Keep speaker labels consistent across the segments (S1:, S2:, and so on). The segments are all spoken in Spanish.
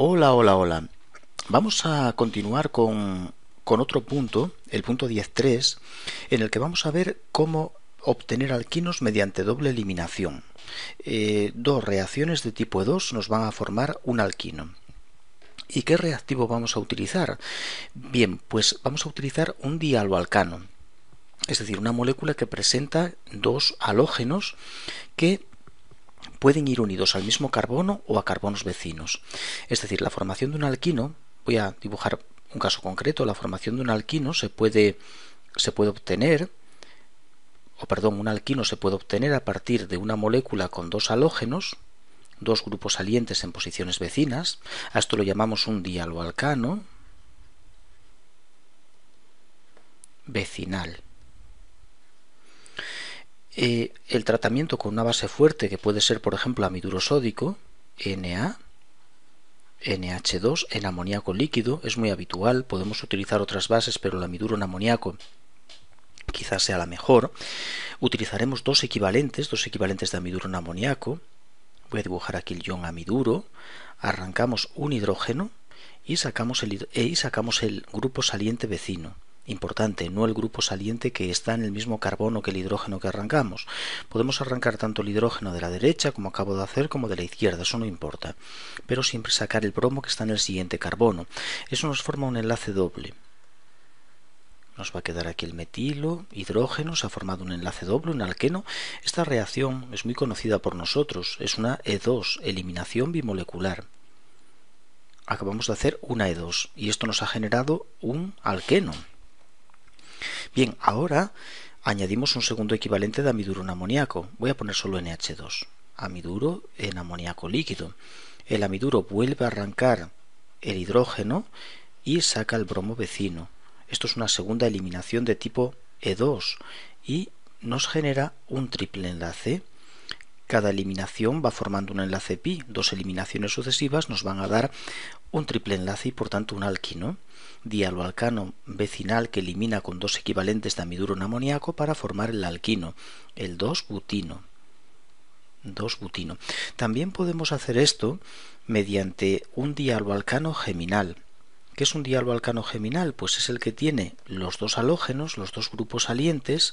S1: Hola, hola, hola. Vamos a continuar con, otro punto, el punto 10.3, en el que vamos a ver cómo obtener alquinos mediante doble eliminación. Eh, dos reacciones de tipo 2 nos van a formar un alquino. ¿Y qué reactivo vamos a utilizar? Bien, pues vamos a utilizar un dialoalcano, es decir, una molécula que presenta dos halógenos que pueden ir unidos al mismo carbono o a carbonos vecinos. Es decir, la formación de un alquino, voy a dibujar un caso concreto, la formación de un alquino se puede, se puede obtener, o perdón, un alquino se puede obtener a partir de una molécula con dos halógenos, dos grupos salientes en posiciones vecinas, a esto lo llamamos un dialoalcano vecinal. Eh, el tratamiento con una base fuerte que puede ser, por ejemplo, sódico Na, NH2, en amoníaco líquido, es muy habitual, podemos utilizar otras bases, pero el amiduro en amoníaco quizás sea la mejor. Utilizaremos dos equivalentes, dos equivalentes de amiduro en amoníaco. Voy a dibujar aquí el ion amiduro. Arrancamos un hidrógeno y sacamos eh, y sacamos el grupo saliente vecino. Importante, no el grupo saliente que está en el mismo carbono que el hidrógeno que arrancamos. Podemos arrancar tanto el hidrógeno de la derecha, como acabo de hacer, como de la izquierda, eso no importa. Pero siempre sacar el bromo que está en el siguiente carbono. Eso nos forma un enlace doble. Nos va a quedar aquí el metilo, hidrógeno, se ha formado un enlace doble, un alqueno. Esta reacción es muy conocida por nosotros, es una E2, eliminación bimolecular. Acabamos de hacer una E2 y esto nos ha generado un alqueno. Bien, ahora añadimos un segundo equivalente de amiduro en amoníaco. Voy a poner solo NH2. Amiduro en amoníaco líquido. El amiduro vuelve a arrancar el hidrógeno y saca el bromo vecino. Esto es una segunda eliminación de tipo E2 y nos genera un triple enlace. Cada eliminación va formando un enlace pi. Dos eliminaciones sucesivas nos van a dar un triple enlace y por tanto un alquino. Dialoalcano vecinal que elimina con dos equivalentes de amiduro en amoníaco para formar el alquino, el 2-butino. 2-butino. También podemos hacer esto mediante un dialoalcano geminal. ¿Qué es un dialoalcano geminal? Pues es el que tiene los dos halógenos, los dos grupos salientes,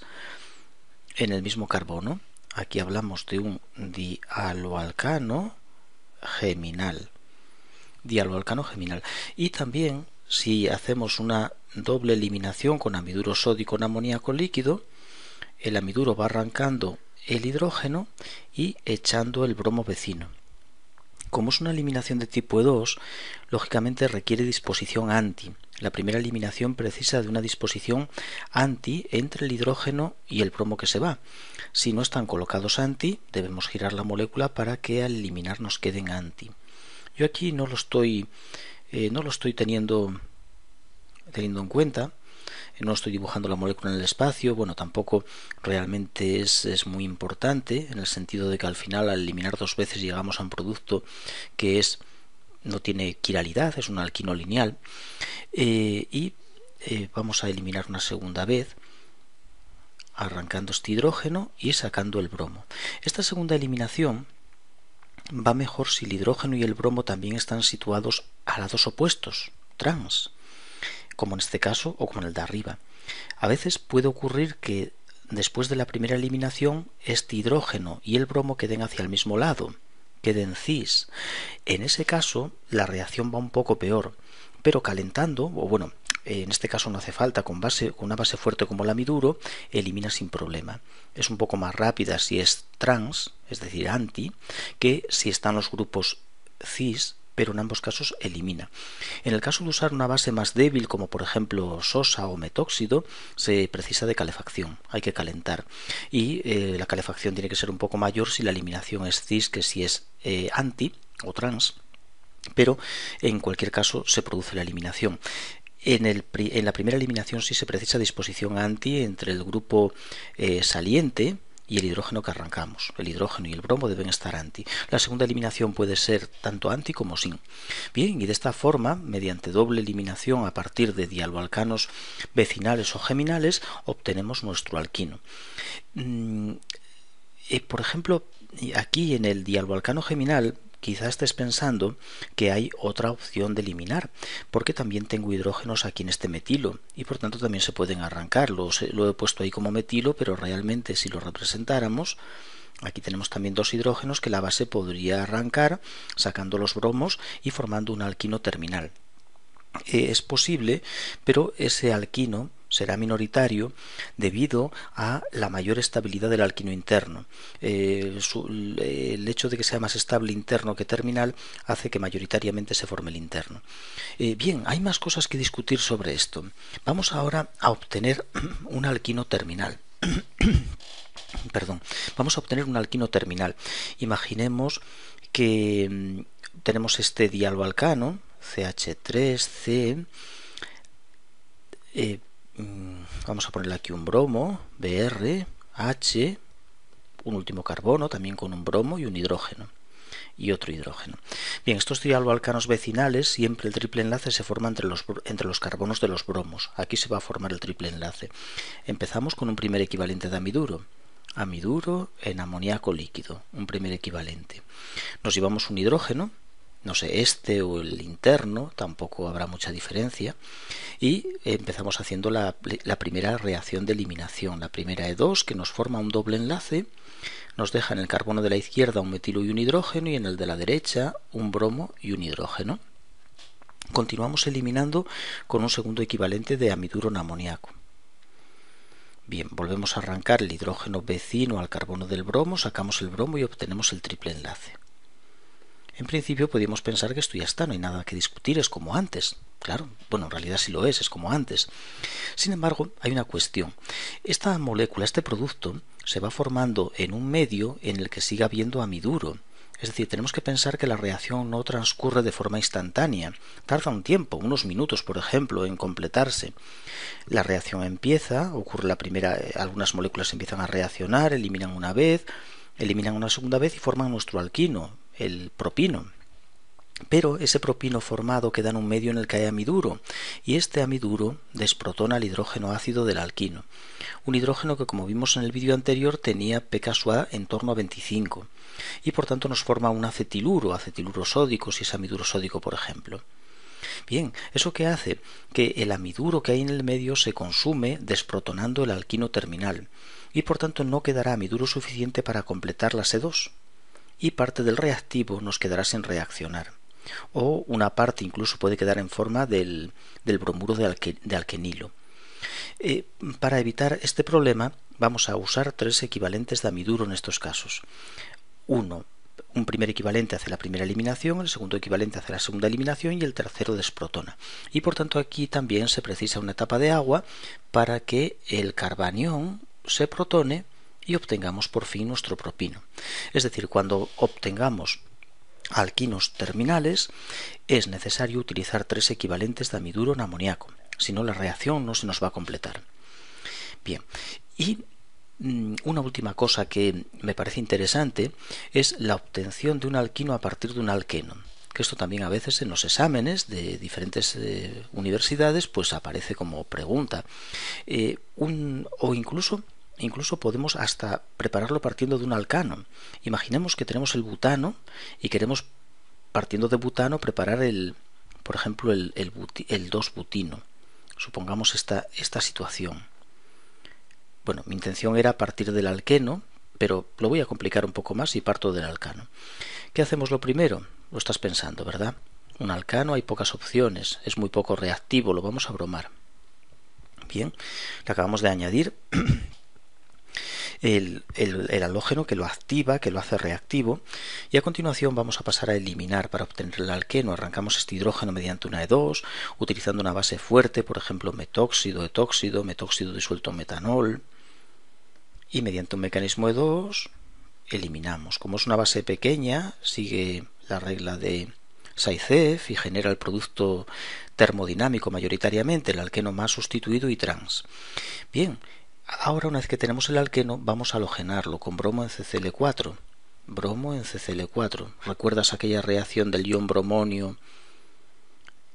S1: en el mismo carbono. Aquí hablamos de un dialoalcano geminal. geminal. Y también, si hacemos una doble eliminación con amiduro sódico en amoníaco líquido, el amiduro va arrancando el hidrógeno y echando el bromo vecino. Como es una eliminación de tipo 2, lógicamente requiere disposición anti. La primera eliminación precisa de una disposición anti entre el hidrógeno y el bromo que se va. Si no están colocados anti, debemos girar la molécula para que al eliminar nos queden anti. Yo aquí no lo estoy, eh, no lo estoy teniendo, teniendo en cuenta eh, no estoy dibujando la molécula en el espacio, bueno, tampoco realmente es, muy importante, en el sentido de que al final al eliminar dos veces llegamos a un producto que es no tiene quiralidad, es un alquino lineal. Eh, y eh, vamos a eliminar una segunda vez arrancando este hidrógeno y sacando el bromo. Esta segunda eliminación va mejor si el hidrógeno y el bromo también están situados a lados opuestos, trans, como en este caso o como en el de arriba. A veces puede ocurrir que después de la primera eliminación este hidrógeno y el bromo queden hacia el mismo lado, que cis, En ese caso, la reacción va un poco peor, pero calentando, o bueno, en este caso no hace falta, con, base, una base fuerte como la Miduro, elimina sin problema. Es un poco más rápida si es trans, es decir, anti, que si están los grupos cis, pero en ambos casos elimina. En el caso de usar una base más débil, como por ejemplo sosa o metóxido, se precisa de calefacción, hay que calentar. Y eh, la calefacción tiene que ser un poco mayor si la eliminación es cis que si es eh, anti o trans. Pero en cualquier caso se produce la eliminación. En, la primera eliminación sí se precisa disposición anti entre el grupo eh, saliente, y el hidrógeno que arrancamos. El hidrógeno y el bromo deben estar anti. La segunda eliminación puede ser tanto anti como sin. Bien, y de esta forma, mediante doble eliminación a partir de dialbalcanos vecinales o geminales, obtenemos nuestro alquino. Mm, eh, por ejemplo, aquí en el dialbalcano geminal quizás estés pensando que hay otra opción de eliminar, porque también tengo hidrógenos aquí en este metilo y por tanto también se pueden arrancar. Lo, lo he puesto ahí como metilo, pero realmente si lo representáramos, Aquí tenemos también dos hidrógenos que la base podría arrancar sacando los bromos y formando un alquino terminal. Eh, es posible, pero ese alquino será minoritario debido a la mayor estabilidad del alquino interno. Eh, el hecho de que sea más estable interno que terminal hace que mayoritariamente se forme el interno. Eh, bien, hay más cosas que discutir sobre esto. Vamos ahora a obtener un alquino terminal. Perdón, vamos a obtener un alquino terminal. Imaginemos que mm, tenemos este dialbalcano, CH3C, Mm, vamos a ponerle aquí un bromo, Br, H, un último carbono también con un bromo y un hidrógeno y otro hidrógeno. Bien, estos alcanos vecinales, siempre el triple enlace se forma entre los, entre los carbonos de los bromos. Aquí se va a formar el triple enlace. Empezamos con un primer equivalente de amiduro. Amiduro en amoníaco líquido, un primer equivalente. Nos llevamos un hidrógeno, no sé, este o el interno, tampoco habrá mucha diferencia. Y empezamos haciendo la, primera reacción de eliminación, la primera E2 que nos forma un doble enlace, nos deja en el carbono de la izquierda un metilo y un hidrógeno y en el de la derecha un bromo y un hidrógeno. Continuamos eliminando con un segundo equivalente de amiduro en amoníaco. Bien, volvemos a arrancar el hidrógeno vecino al carbono del bromo, sacamos el bromo y obtenemos el triple enlace. En principio podríamos pensar que esto ya está, no hay nada que discutir, es como antes. Claro, bueno, en realidad sí lo es, es como antes. Sin embargo, hay una cuestión. Esta molécula, este producto, se va formando en un medio en el que siga habiendo amiduro. Es decir, tenemos que pensar que la reacción no transcurre de forma instantánea. Tarda un tiempo, unos minutos, por ejemplo, en completarse. La reacción empieza, ocurre la primera, eh, algunas moléculas empiezan a reaccionar, eliminan una vez, eliminan una segunda vez y forman nuestro alquino el propino. Pero ese propino formado queda en un medio en el que hay amiduro, y este amiduro desprotona el hidrógeno ácido del alquino. Un hidrógeno que, como vimos en el vídeo anterior, tenía pKa en torno a 25, y por tanto nos forma un acetiluro, acetiluro sódico, si es amiduro sódico, por ejemplo. Bien, ¿eso qué hace? Que el amiduro que hay en el medio se consume desprotonando el alquino terminal, y por tanto no quedará amiduro suficiente para completar la C2 y parte del reactivo nos quedará sin reaccionar. O una parte incluso puede quedar en forma del, bromuro de, alquenilo. Eh, para evitar este problema vamos a usar tres equivalentes de amiduro en estos casos. Uno, un primer equivalente hace la primera eliminación, el segundo equivalente hace la segunda eliminación y el tercero desprotona. Y por tanto aquí también se precisa una etapa de agua para que el carbanión se protone y obtengamos por fin nuestro propino. Es decir, cuando obtengamos alquinos terminales, es necesario utilizar tres equivalentes de amiduro en amoniaco si no la reacción no se nos va a completar. Bien, y mm, una última cosa que me parece interesante es la obtención de un alquino a partir de un alqueno que esto también a veces en los exámenes de diferentes eh, universidades pues aparece como pregunta eh, un, o incluso incluso podemos hasta prepararlo partiendo de un alcano. Imaginemos que tenemos el butano y queremos, partiendo de butano, preparar el, por ejemplo, el, el, 2 butino. Supongamos esta, esta situación. Bueno, mi intención era partir del alqueno, pero lo voy a complicar un poco más y parto del alcano. ¿Qué hacemos lo primero? Lo estás pensando, ¿verdad? Un alcano hay pocas opciones, es muy poco reactivo, lo vamos a bromar. Bien, le acabamos de añadir el, halógeno que lo activa, que lo hace reactivo, y a continuación vamos a pasar a eliminar para obtener el alqueno. Arrancamos este hidrógeno mediante una E2, utilizando una base fuerte, por ejemplo metóxido, etóxido, metóxido disuelto en metanol, y mediante un mecanismo E2 eliminamos. Como es una base pequeña, sigue la regla de SAICEF y genera el producto termodinámico mayoritariamente, el alqueno más sustituido y trans. Bien, Ahora, una vez que tenemos el alqueno, vamos a halogenarlo con bromo en CCl4. Bromo en CCl4. ¿Recuerdas aquella reacción del ion bromonio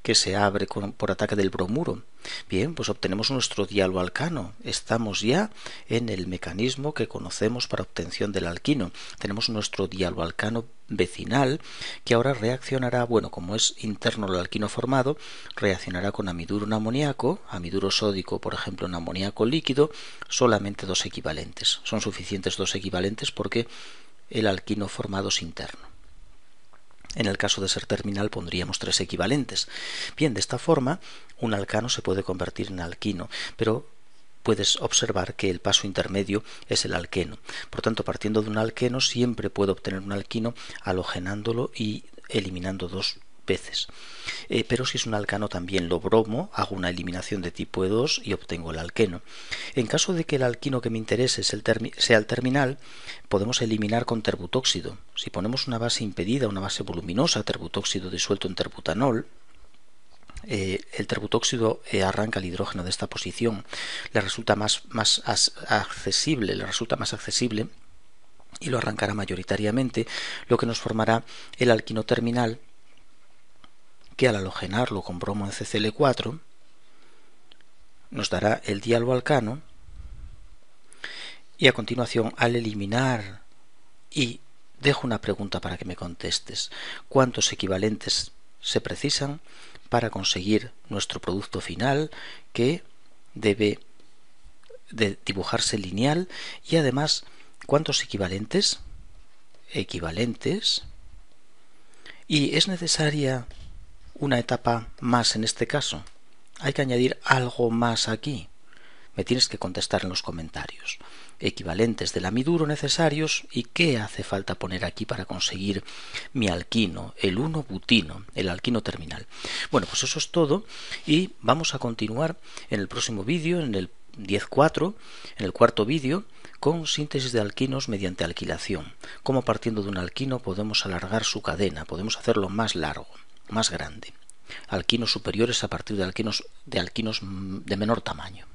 S1: que se abre por ataque del bromuro. Bien, pues obtenemos nuestro dialoalcano. Estamos ya en el mecanismo que conocemos para obtención del alquino. Tenemos nuestro dialoalcano vecinal que ahora reaccionará, bueno, como es interno el alquino formado, reaccionará con amiduro en amoníaco, amiduro sódico, por ejemplo, en amoníaco líquido, solamente dos equivalentes. Son suficientes dos equivalentes porque el alquino formado es interno. En el caso de ser terminal pondríamos tres equivalentes. Bien, de esta forma un alcano se puede convertir en alquino, pero puedes observar que el paso intermedio es el alqueno. Por tanto, partiendo de un alqueno siempre puedo obtener un alquino halogenándolo y eliminando dos peces eh, pero si es un alcano también lo bromo, hago una eliminación de tipo E2 y obtengo el alqueno. En caso de que el alquino que me interese sea el terminal, podemos eliminar con terbutóxido. Si ponemos una base impedida, una base voluminosa, terbutóxido disuelto en terbutanol, eh, el terbutóxido eh, arranca el hidrógeno de esta posición, le resulta más, más accesible, le resulta más accesible y lo arrancará mayoritariamente, lo que nos formará el alquino terminal que al halogenarlo con bromo en CCl4 nos dará el alcano y a continuación al eliminar y dejo una pregunta para que me contestes. ¿Cuántos equivalentes se precisan para conseguir nuestro producto final que debe de dibujarse lineal y además cuántos equivalentes equivalentes y es necesaria una etapa más en este caso? ¿Hay que añadir algo más aquí? Me tienes que contestar en los comentarios. Equivalentes del amiduro necesarios y qué hace falta poner aquí para conseguir mi alquino, el 1-butino, el alquino terminal. Bueno, pues eso es todo y vamos a continuar en el próximo vídeo, en el 10.4, en el cuarto vídeo, con síntesis de alquinos mediante alquilación. Cómo partiendo de un alquino podemos alargar su cadena, podemos hacerlo más largo más grande. Alquinos superiores a partir de alquinos de, alquinos de menor tamaño.